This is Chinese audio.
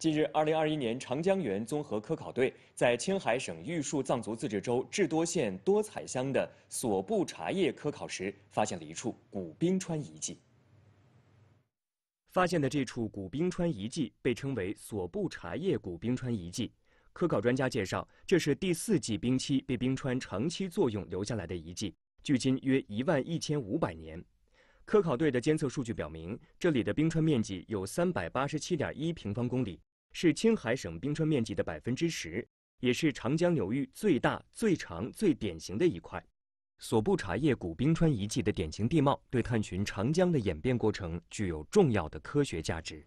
近日，2021年长江源综合科考队在青海省玉树藏族自治州智多县多彩乡的索布茶叶科考时，发现了一处古冰川遗迹。发现的这处古冰川遗迹被称为索布茶叶古冰川遗迹。科考专家介绍，这是第四纪冰期被冰川长期作用留下来的遗迹，距今约一万一千五百年。科考队的监测数据表明，这里的冰川面积有三百八十七点一平方公里。是青海省冰川面积的百分之十，也是长江流域最大、最长、最典型的一块。索布茶叶古冰川遗迹的典型地貌，对探寻长江的演变过程具有重要的科学价值。